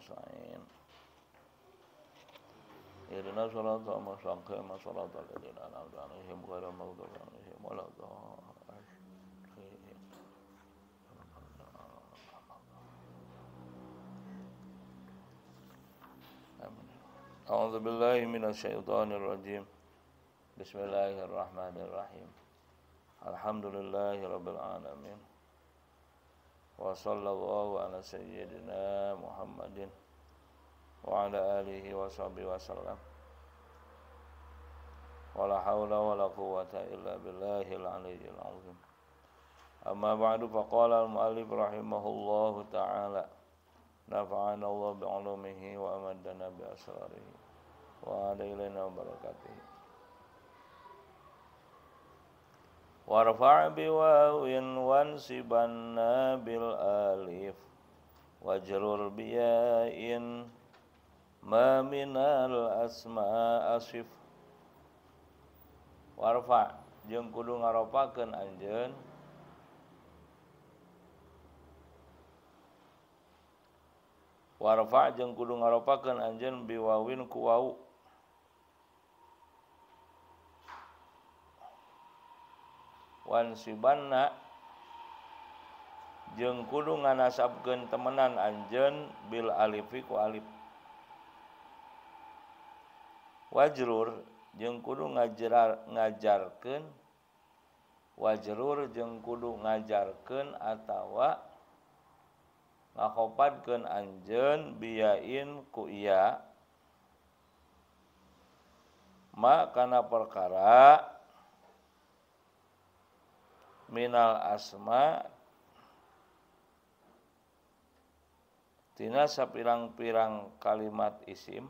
أجمعين اهدنا صراط المستقيم صراط الذين أنعمت عليهم غير المغضوب عليهم ولا الضالين أعوذ بالله من الشيطان الرجيم بسم الله الرحمن الرحيم الحمد لله رب العالمين وصلى الله على سيدنا محمد وعلى آله وصحبه وسلم ولا حول ولا قوة إلا بالله العلي العظيم أما بعد فقال المؤلف رحمه الله تعالى نفعنا الله بعلومه وأمدنا بأسراره وعلى إلينا وبركاته وارفع بواو وانصبنا بالالف واجرر بياء ما من الاسماء asif warfa jeung kudu ngaropakeun anjeun warfa jeung kudu ngaropakeun anjeun biwawin ku wau wansibanna jeng kudu nganasabkeun temenan anjeun bil alifi ku alif wajrur jeng kudu ngajar ngajarkeun wajrur jeng kudu ngajarkeun atawa ngakopatkeun anjeun biyain ku iya ma kana perkara minal asma tina sapirang-pirang kalimat isim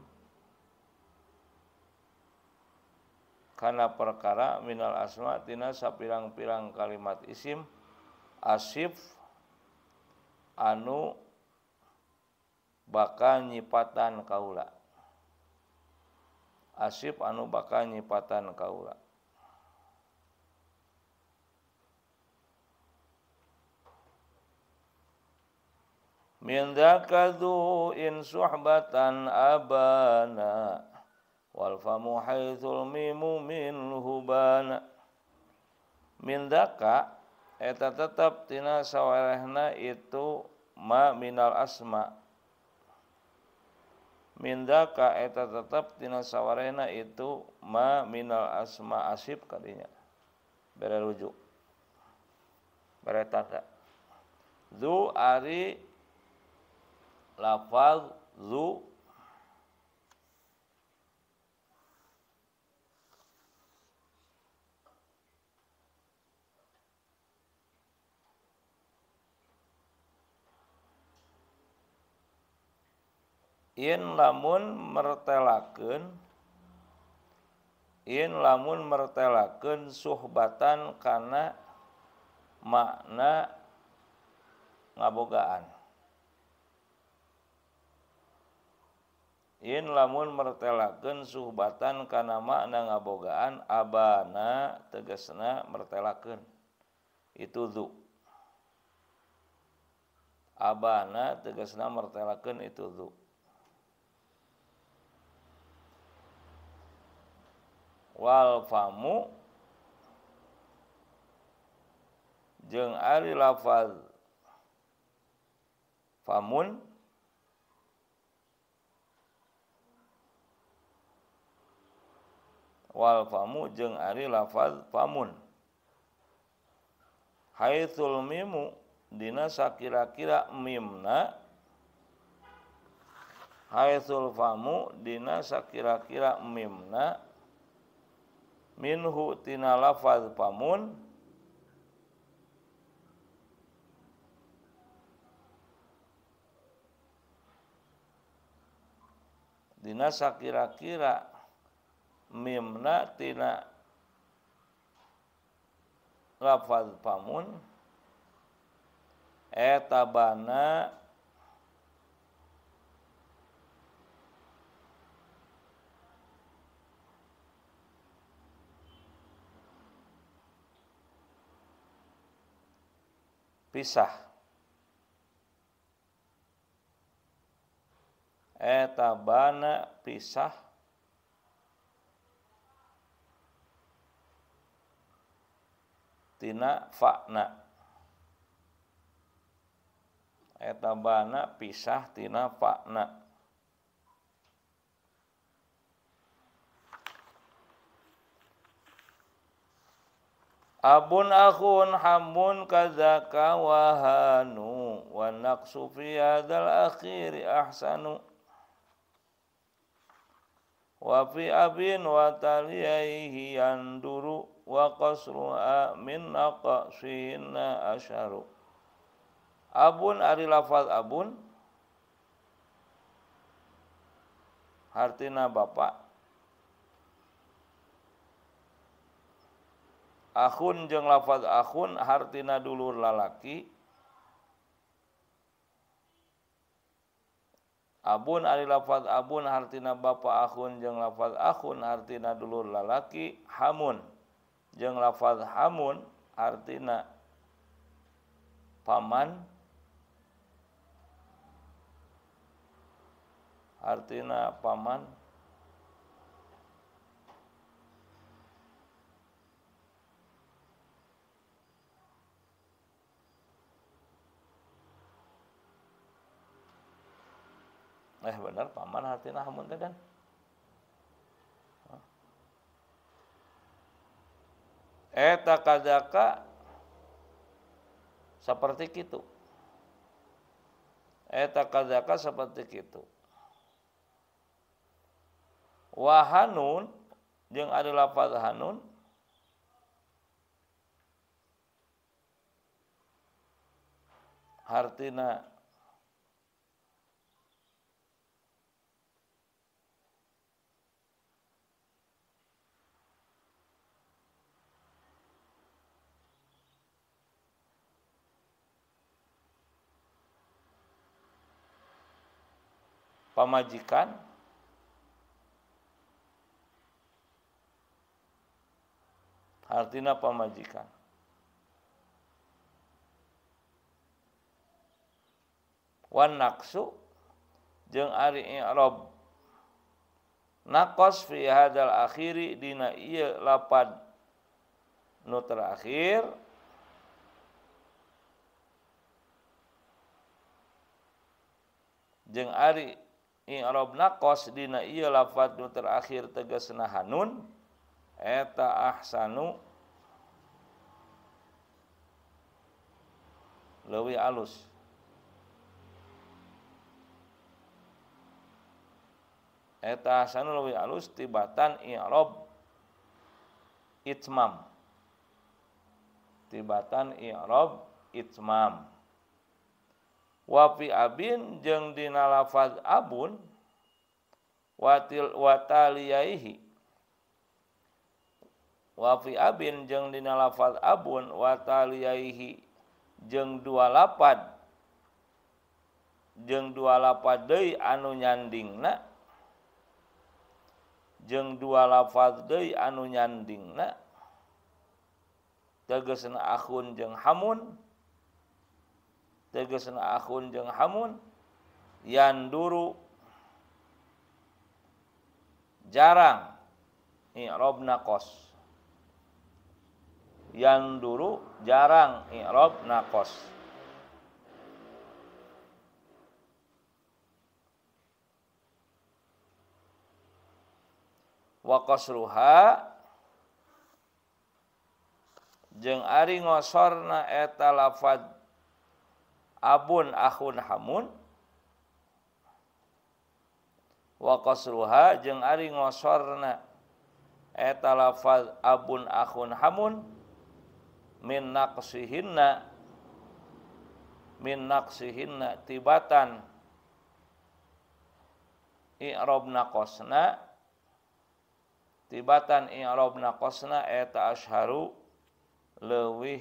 karena perkara minal asma tina sapirang-pirang kalimat isim asif anu bakal nyipatan kaula asif anu bakal nyipatan kaula min dzakadu in suhbatan abana wal famu haitsul mimu min hubana min dzaka eta tetap tina sawerehna itu ma minal asma min dzaka eta tetap tina sawerehna itu ma minal asma asib kadinya bere rujuk bere tata zu ari lafaz zu in lamun mertelakeun in lamun mertelakeun suhbatan kana makna ngabogaan lamun metellaken subtan karena makna ngabogaan abana tegesna metelken itu tuh Hai abana tegasna metelken itu tuh Haiwal Hai jeng ali laval Hai faun wal famu jeng ari lafaz famun haitsul mimu dina sakira-kira mimna haitsul famu dina sakira-kira mimna minhu tina lafaz famun dina sakira-kira mimna tina lafaz pamun etabana pisah etabana pisah tina fakna etabana pisah tina fakna Abun akhun hamun kadzaka wahanu hanu wa naqsu fi hadzal akhir ahsanu wa fi abin wa taliyaihi yanduru wa qasruha min aqsihinna asharu abun ari lafaz abun hartina bapak akhun jeung lafaz akhun hartina dulur lalaki Abun ari lafaz abun hartina bapa akhun jeung lafaz akhun hartina dulur lalaki hamun jeng lafaz hamun artinya paman artinya paman eh benar paman artinya hamun teh kan Eta kadaka seperti itu. Eta kadaka seperti itu. Wahanun yang adalah lafaz hanun hartina Pemajikan, artinya pemajikan. wan naksu jeng ari i'rab nakos fi hadal akhiri dina iya lapad nu terakhir jeng ari i'rabna qas dina ieu iya lafaz nu terakhir tegasna hanun eta ahsanu leuwih alus eta ahsanu leuwih alus tibatan i'rab itmam tibatan i'rab itmam wafi Abin jeng Di lafat Abun Hai watil wattaliaihi Hai wafi Abin jeng Di lafat Abun wattaliaihi jeng Hai jengfa day anu nyanding Hai jeng dua lafa Day anu nyanding Hai tegesen aun jeng Hammun dan tegesna akun jeng hamun yang yanduru jarang nakos, yang yanduru jarang i'rab naqas wa qasruha jeung ari ngosorna eta lafadz abun akhun hamun wa qasruha jeung ari ngosorna eta lafaz abun akhun hamun min naqsihinna min naqsihinna tibatan i'rab naqasna tibatan i'rab naqasna eta asharu leuwih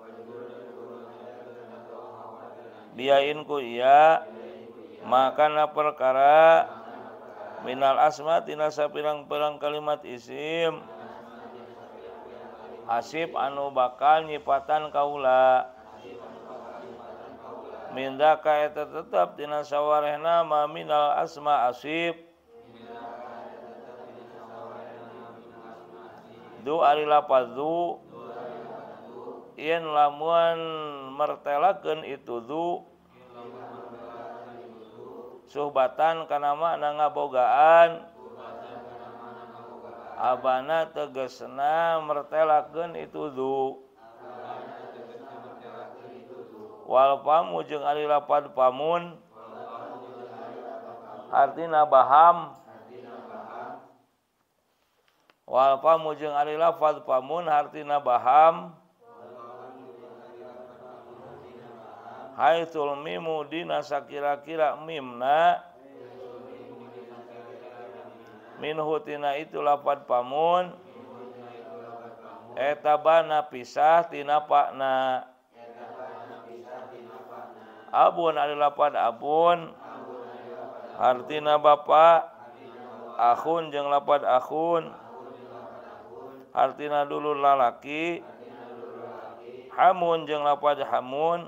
yainku ya makanlah perkara Minal asma Tiasa pilang pelang kalimat issim asib anu bakal nyiipatan Kaula mina kayak ter tetap diasaawa nama Minal asma asib laanmartelaken itu tuh Hai sotan karena makna ngabogaan abana tegesam meteken itu tuhwalpamujung Ali lafatd Pamun Hartina Baham Haiwalpamujung Ali lafatd Pamun Hartina Baham Haitul Miimudinasa kira-kira mimna Min Hutina itu lapat pamun bana pisahtinana Abun lapat apun artina ba aun jeng lapat akun artina dulu lalaki Hamun jeng lapa hammun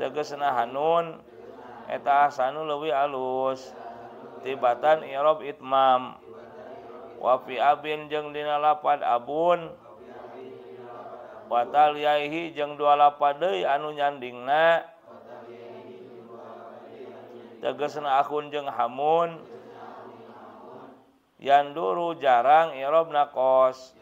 tegesen Hanunetaanu lebih alus titibatan yaob Imam wafi Abin jeng Dipad Abun batalaihi jeng anunya tegesen akun jeng Hammun yang duru jarang ya rob nakos yang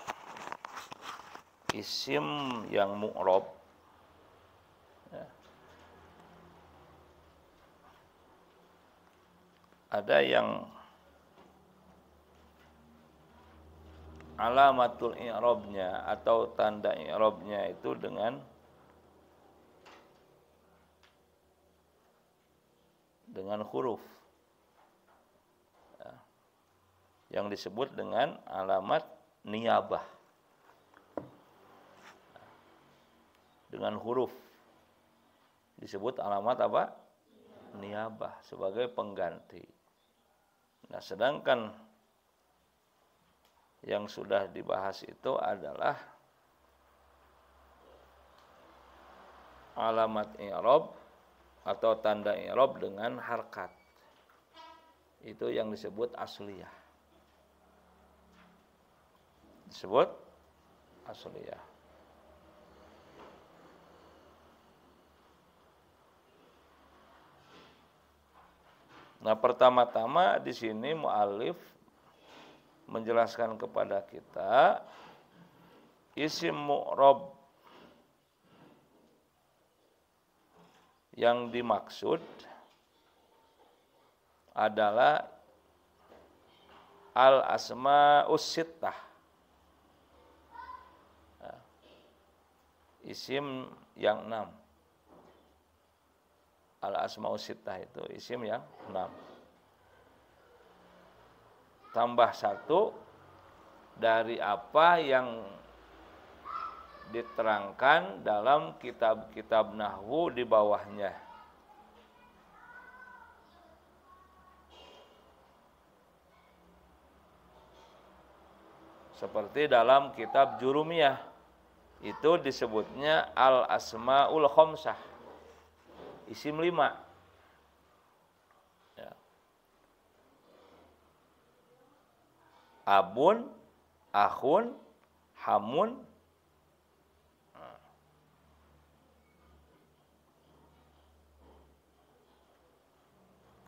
isim yang mu'rob ya. ada yang alamatul i'robnya atau tanda i'robnya itu dengan dengan huruf ya. yang disebut dengan alamat niyabah dengan huruf disebut alamat apa? Niabah sebagai pengganti. Nah, sedangkan yang sudah dibahas itu adalah alamat i'rab atau tanda i'rab dengan harkat. Itu yang disebut asliyah. Disebut asliyah. Nah, pertama-tama di sini mualif menjelaskan kepada kita isim murob yang dimaksud adalah al asma usittah nah, isim yang enam al asmaul sittah itu isim yang enam tambah satu dari apa yang diterangkan dalam kitab-kitab nahwu di bawahnya seperti dalam kitab jurumiyah itu disebutnya al asmaul khomsah isim lima. Ya. Abun, ahun, hamun,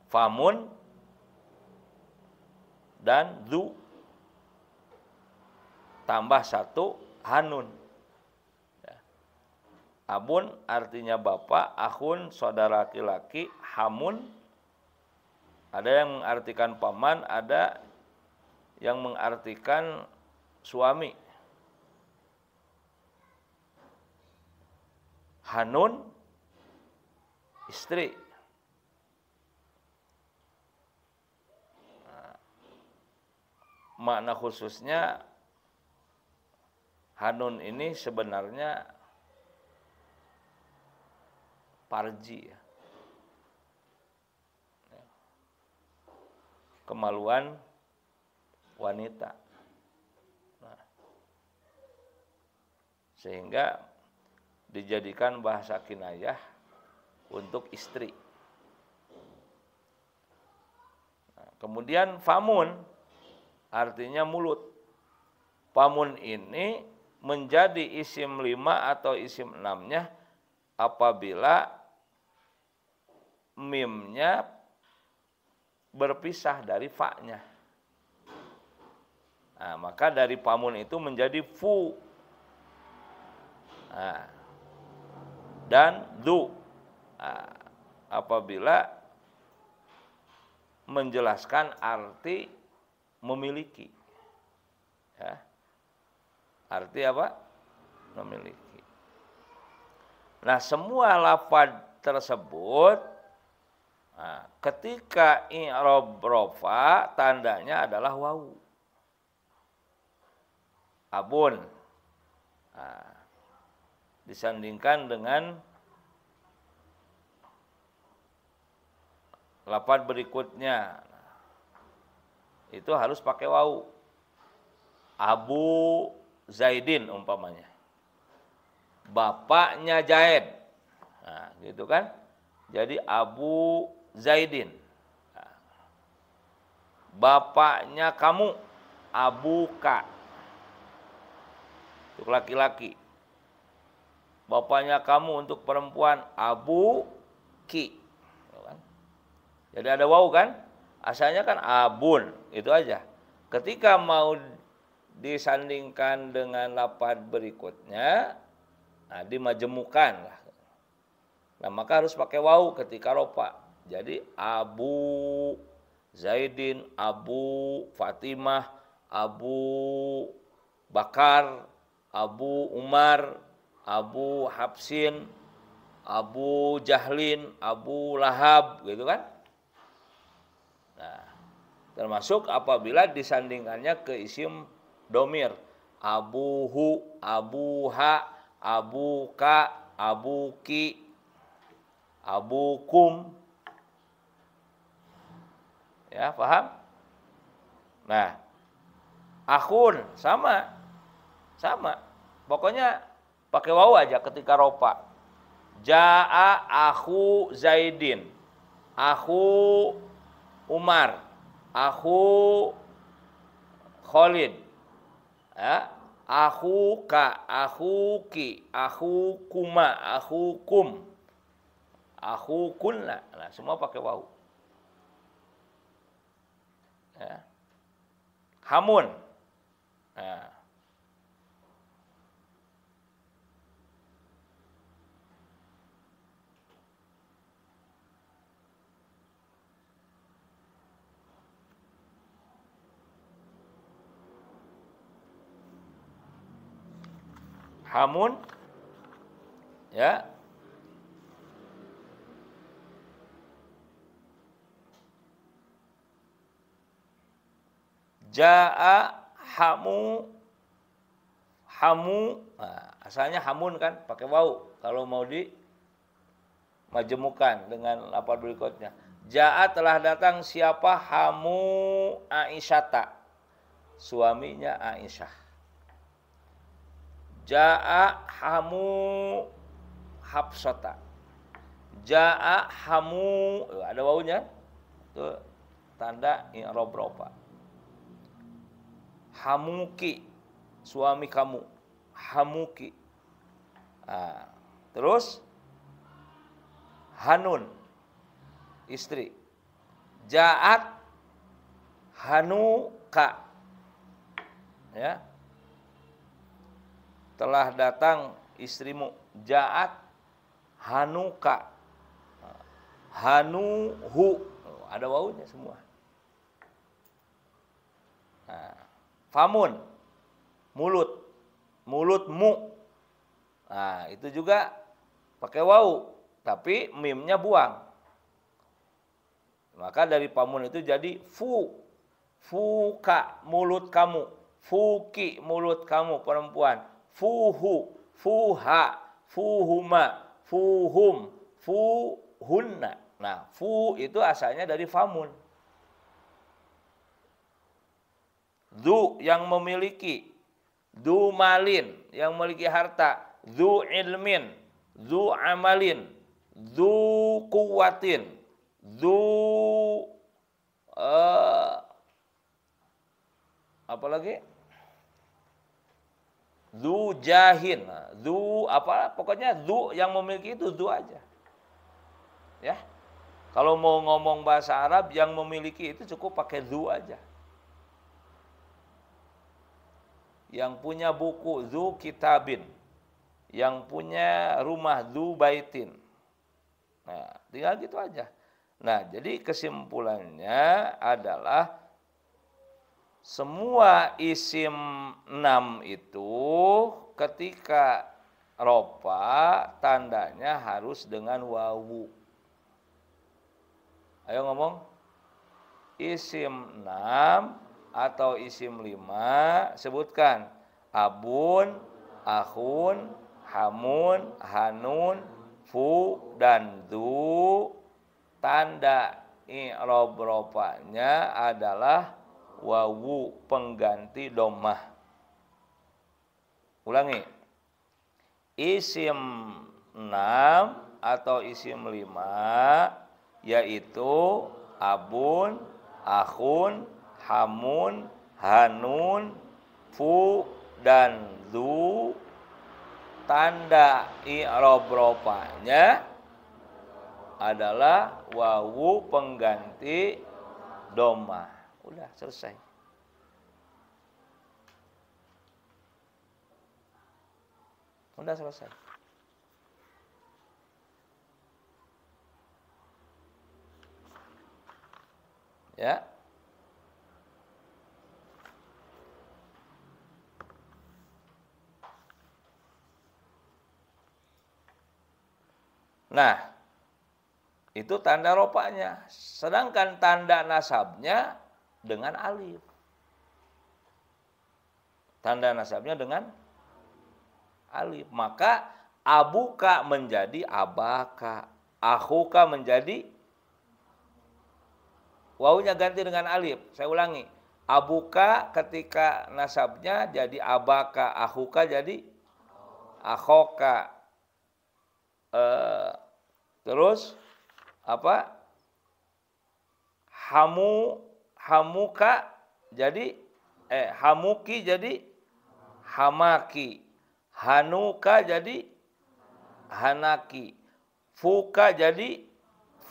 famun, dan du, tambah satu hanun. Abun artinya bapak, ahun saudara laki-laki, hamun ada yang mengartikan paman, ada yang mengartikan suami. Hanun istri. Nah, makna khususnya Hanun ini sebenarnya parji ya. ya. kemaluan wanita nah, sehingga dijadikan bahasa kinayah untuk istri nah, kemudian famun artinya mulut famun ini menjadi isim lima atau isim enamnya apabila mimnya berpisah dari fa-nya. Nah, maka dari pamun itu menjadi fu. Nah, dan du. Nah, apabila menjelaskan arti memiliki. Ya. Arti apa? Memiliki. Nah, semua lafad tersebut Nah, ketika i'rab rofa tandanya adalah wau. Abun. Nah, disandingkan dengan lapan berikutnya. Itu harus pakai wau. Abu Zaidin umpamanya. Bapaknya Zaid. Nah, gitu kan? Jadi Abu Zaidin. Bapaknya kamu Abu Ka Untuk laki-laki. Bapaknya kamu untuk perempuan Abu Ki. Kan? Jadi ada wau kan? Asalnya kan abun, itu aja. Ketika mau disandingkan dengan lapan berikutnya, nah dimajemukan Nah, maka harus pakai wau ketika lopak. Jadi Abu Zaidin, Abu Fatimah, Abu Bakar, Abu Umar, Abu Habsin, Abu Jahlin, Abu Lahab, gitu kan? Nah, termasuk apabila disandingkannya ke isim domir, Abu Hu, Abu Ha, Abu Ka, Abu Ki, Abu Kum, Ya, paham? Nah, akun sama. Sama. Pokoknya pakai wawu aja ketika ropa. Ja'a aku Zaidin. Aku Umar. Aku Khalid. Ya, aku ka, aku ki, aku kuma, aku kum, aku kunna. Nah, semua pakai wau. hamun. Nah. Hamun ya Ja'a hamu hamu nah, asalnya hamun kan pakai wau kalau mau di majemukan dengan apa berikutnya. Ja'a telah datang siapa hamu Aisyata suaminya Aisyah. Ja'a hamu Hafsata. Ja'a hamu ada waunya. Itu tanda roh pak Hamuki suami kamu. Hamuki. Nah, terus Hanun istri. Jaat Hanuka. Ya. Telah datang istrimu Jaat Hanuka. Hanuhu. Ada wawunya semua. Nah, famun mulut mulutmu nah itu juga pakai wau tapi mimnya buang maka dari famun itu jadi fu fuka mulut kamu fuki mulut kamu perempuan fuhu fuha fuhuma fuhum fuhunna nah fu itu asalnya dari famun Zu yang memiliki. Zu malin yang memiliki harta. Zu ilmin. Zu amalin. Zu kuwatin. Zu uh, eh, apa lagi? Zu jahin. Zu apa? Pokoknya zu yang memiliki itu zu aja. Ya. Kalau mau ngomong bahasa Arab yang memiliki itu cukup pakai zu aja. yang punya buku Zu Kitabin, yang punya rumah Zu Baitin. Nah, tinggal gitu aja. Nah, jadi kesimpulannya adalah semua isim enam itu ketika ropa tandanya harus dengan wawu. Ayo ngomong. Isim enam atau isim lima sebutkan abun, ahun, hamun, hanun, fu dan du tanda i'rab ropanya adalah wawu pengganti domah. Ulangi. Isim enam atau isim lima yaitu abun, ahun, Hamun, Hanun, Fu, dan Zu tanda i'rob ropanya adalah wawu pengganti doma. Udah selesai. Udah selesai. Ya. Nah, itu tanda rupanya. Sedangkan tanda nasabnya dengan alif. Tanda nasabnya dengan alif. Maka abuka menjadi abaka. Ahuka menjadi wawunya ganti dengan alif. Saya ulangi. Abuka ketika nasabnya jadi abaka. Ahuka jadi ahoka. Eh, Terus apa? Hamu hamuka jadi eh hamuki jadi hamaki. Hanuka jadi hanaki. Fuka jadi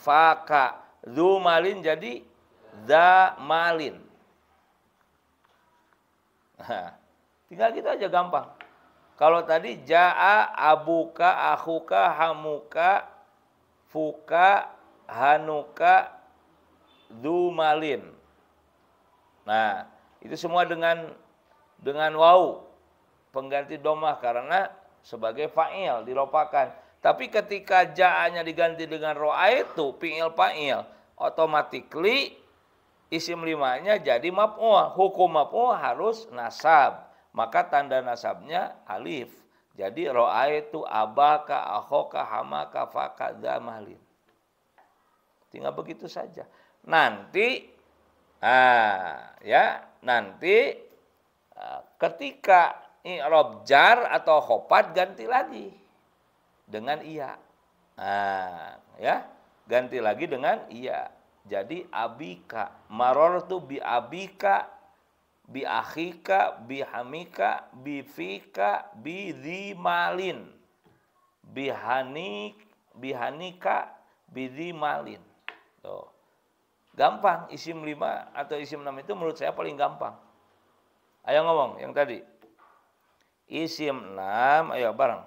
faka. Zumalin jadi zamalin. Nah, tinggal kita gitu aja gampang. Kalau tadi jaa abuka, ahuka, hamuka, fuka hanuka dumalin. Nah, itu semua dengan dengan wau pengganti domah karena sebagai fa'il diropakan. Tapi ketika ja'anya diganti dengan ro'a itu fi'il fa'il, otomatikly isim limanya jadi maf'ul. Hukum maf'ul harus nasab. Maka tanda nasabnya alif. Jadi ro'aitu abaka ahoka hamaka faka mahlin. Tinggal begitu saja. Nanti ah ya, nanti ketika i'rob jar atau khopat ganti lagi dengan iya. ah ya, ganti lagi dengan iya. Jadi abika, maror itu bi abika bi akhika bi hamika bi fika bi dhimalin bi hanik bi hanika bi dhimalin tuh gampang isim lima atau isim enam itu menurut saya paling gampang ayo ngomong yang tadi isim enam ayo bareng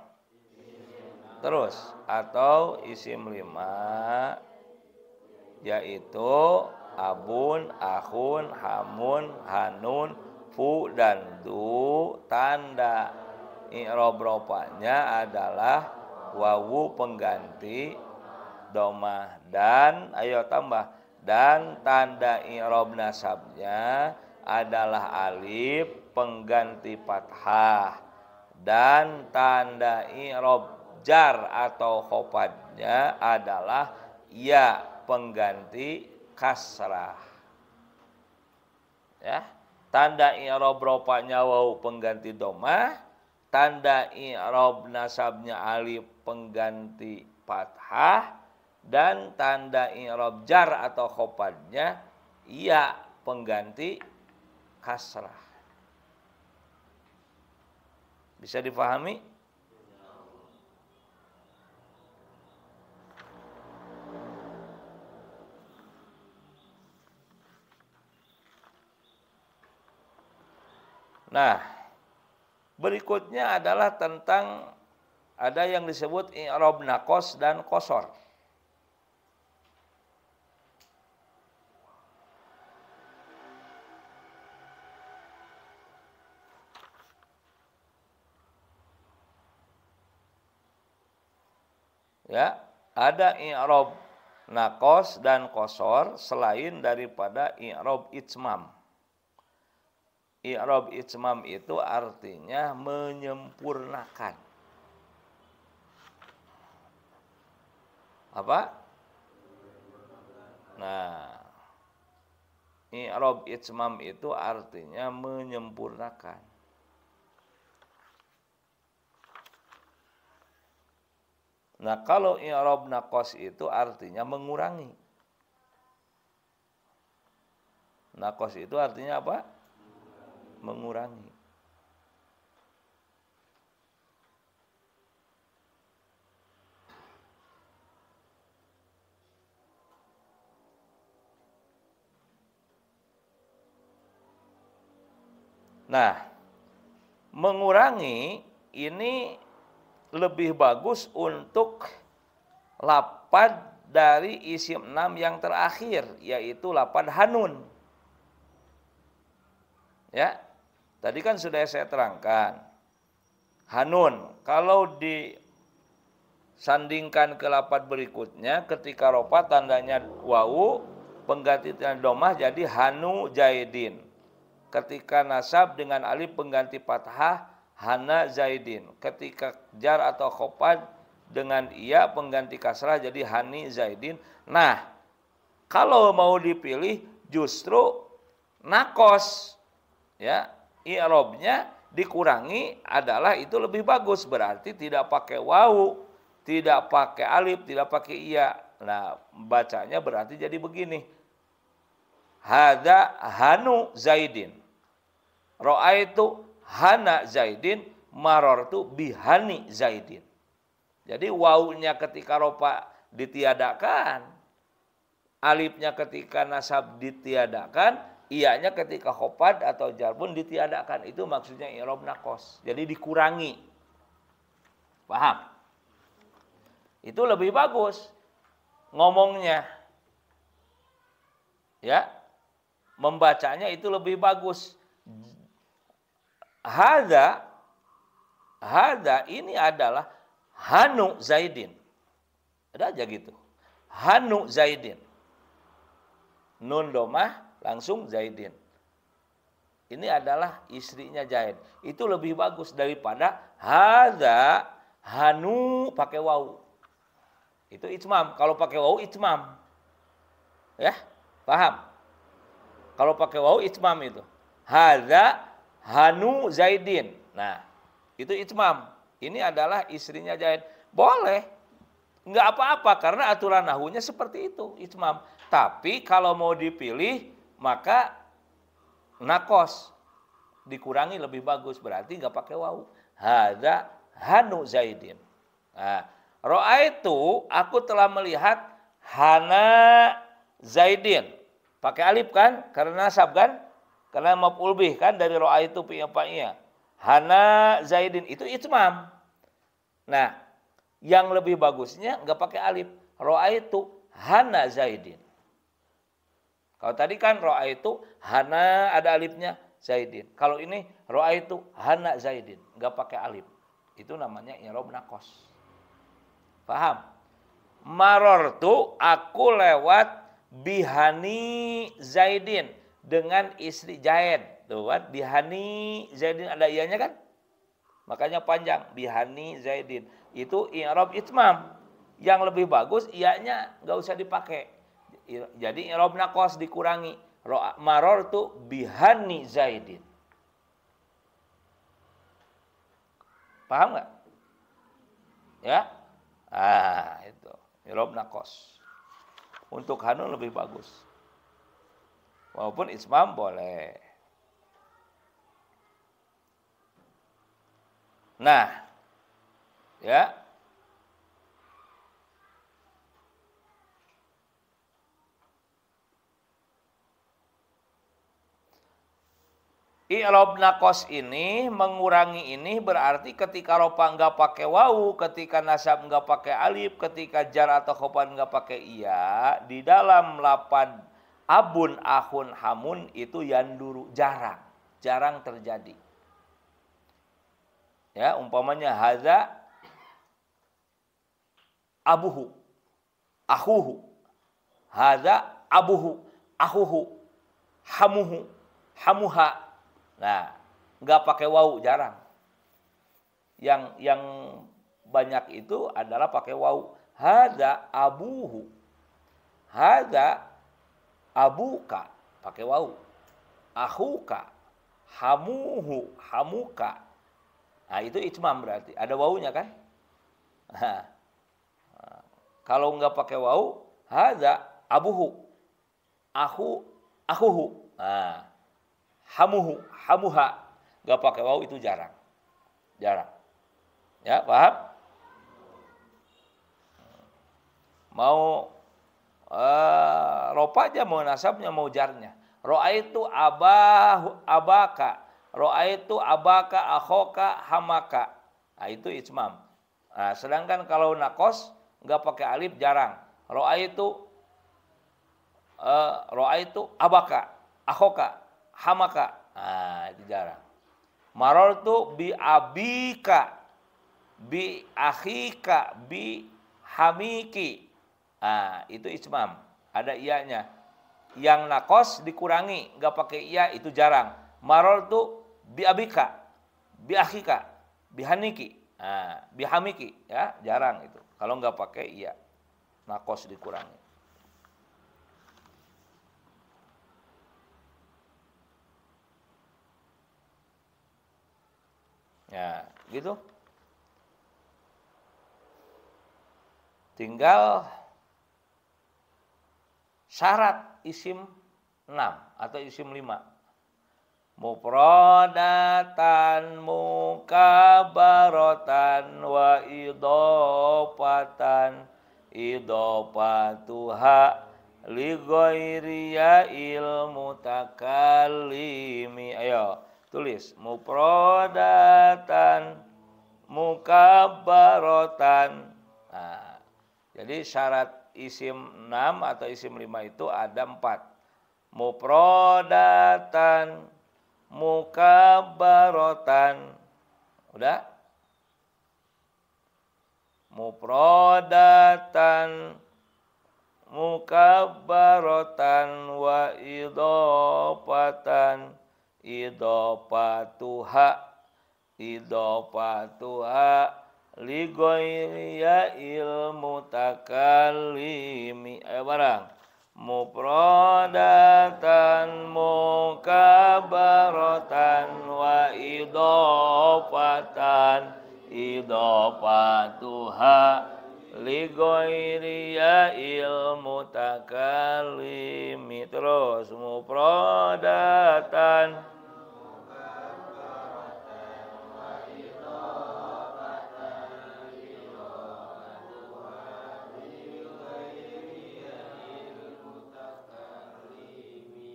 terus atau isim lima yaitu abun, ahun, hamun, hanun, fu dan du tanda i'rab ropanya adalah wawu pengganti Doma. dan ayo tambah dan tanda i'rob nasabnya adalah alif pengganti fathah dan tanda i'rob jar atau khofatnya adalah ya pengganti kasrah. Ya, tanda i'rab rupanya waw pengganti domah, tanda i'rab nasabnya alif pengganti fathah dan tanda i'rab jar atau khofadnya ya pengganti kasrah. Bisa difahami? Nah, berikutnya adalah tentang ada yang disebut i'rab nakos dan kosor. Ya, ada i'rab nakos dan kosor selain daripada i'rab itsmam. I'rab itmam itu artinya menyempurnakan. Apa? Nah, i'rab itmam itu artinya menyempurnakan. Nah, kalau i'rab nakos itu artinya mengurangi. Nakos itu artinya apa? mengurangi. Nah, mengurangi ini lebih bagus untuk lapad dari isim enam yang terakhir yaitu lapad hanun. Ya. Tadi kan sudah saya terangkan. Hanun, kalau disandingkan ke lapat berikutnya, ketika ropa tandanya wau, pengganti domah jadi hanu jaidin. Ketika nasab dengan alif pengganti patah hana zaidin. Ketika jar atau khopad dengan ia pengganti kasrah jadi hani zaidin. Nah, kalau mau dipilih justru nakos ya Irobnya dikurangi adalah itu lebih bagus berarti tidak pakai wau tidak pakai alif tidak pakai iya nah bacanya berarti jadi begini hada hanu zaidin roa itu hana zaidin maror itu bihani zaidin jadi wau nya ketika ropa ditiadakan alifnya ketika nasab ditiadakan ianya ketika khopad atau jar pun ditiadakan itu maksudnya irob nakos jadi dikurangi paham itu lebih bagus ngomongnya ya membacanya itu lebih bagus hada hada ini adalah hanu zaidin ada aja gitu hanu zaidin nun domah langsung Zaidin. Ini adalah istrinya Zaid. Itu lebih bagus daripada hada hanu pakai wau. Itu itmam. Kalau pakai wau itmam. Ya, paham? Kalau pakai wau itmam itu. Hada hanu Zaidin. Nah, itu itmam. Ini adalah istrinya Zaid. Boleh. Enggak apa-apa karena aturan nahunya seperti itu, itmam. Tapi kalau mau dipilih maka nakos dikurangi lebih bagus berarti nggak pakai wau hada hanu zaidin nah, roa itu aku telah melihat hana zaidin pakai alif kan karena nasab kan karena mau kan dari roa itu punya paknya hana zaidin itu itmam nah yang lebih bagusnya nggak pakai alif roa itu hana zaidin kalau oh, tadi kan roa itu hana ada alifnya zaidin. Kalau ini roa itu hana zaidin, nggak pakai alif. Itu namanya irob nakos. Paham? Maror tu aku lewat bihani zaidin dengan istri Zaid. Tuh kan bihani zaidin ada ianya kan? Makanya panjang bihani zaidin. Itu irob itmam. Yang lebih bagus ianya nggak usah dipakai jadi irob nakos dikurangi. Maror tu bihani Zaidin. Paham nggak? Ya? Ah, itu. irob nakos Untuk Hanun lebih bagus. Walaupun ismam boleh. Nah, ya I'rob nakos ini mengurangi ini berarti ketika ropa nggak pakai wau, ketika nasab nggak pakai alif, ketika jar atau khopan nggak pakai iya, di dalam lapan abun ahun hamun itu yang yanduru jarang, jarang terjadi. Ya, umpamanya haza abuhu, ahuhu, haza abuhu, ahuhu, hamuhu, hamuha, Nah, nggak pakai wau jarang. Yang yang banyak itu adalah pakai wau. Hada abuhu. Hada abuka pakai wau. Ahuka. Hamuhu, hamuka. Nah, itu itmam berarti. Ada wau-nya kan? Nah, kalau nggak pakai wau, hada abuhu. Aku, akuhu. Nah, hamuhu hamuha nggak pakai waw itu jarang jarang ya paham mau uh, ropa aja mau nasabnya mau jarnya roa itu abah abaka roa itu abaka ahoka hamaka nah, itu ismam nah, sedangkan kalau nakos nggak pakai alif jarang roa itu uh, eh, roa itu abaka ahoka hamaka. Nah, itu jarang. tu bi abika, bi akhika, bi hamiki. Nah, itu ismam. Ada ianya. Yang nakos dikurangi, nggak pakai iya itu jarang. tu bi abika, bi akhika, bi haniki. Nah, bi hamiki ya, jarang itu. Kalau nggak pakai iya nakos dikurangi. Ya, gitu. Tinggal syarat isim 6 atau isim 5. Mufradatan mukabaratan wa idopatan idopatuha li ghairiya ilmu takalimi ayo tulis muprodatan mukabarotan nah, jadi syarat isim 6 atau isim 5 itu ada 4 muprodatan mukabarotan udah muprodatan mukabarotan wa idopatan idopatuha idopatuha li ghairiya ilmu takalimi ayo barang muprodatan mukabaratan wa idopatan idopatuha li ghairiya ilmu takalimi terus prodatan.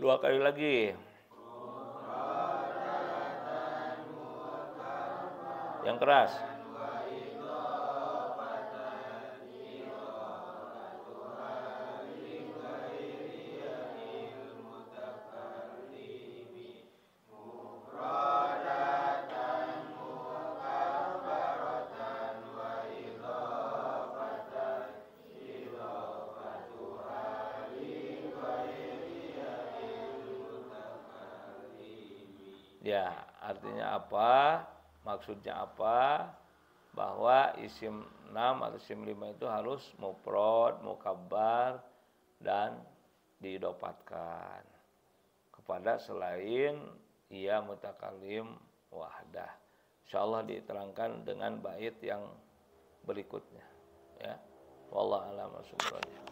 Dua kali lagi. Yang keras. maksudnya apa bahwa isim 6 atau isim 5 itu harus muprod, mukabar dan didopatkan kepada selain ia mutakalim wahdah. Insyaallah diterangkan dengan bait yang berikutnya ya. Wallahu a'lam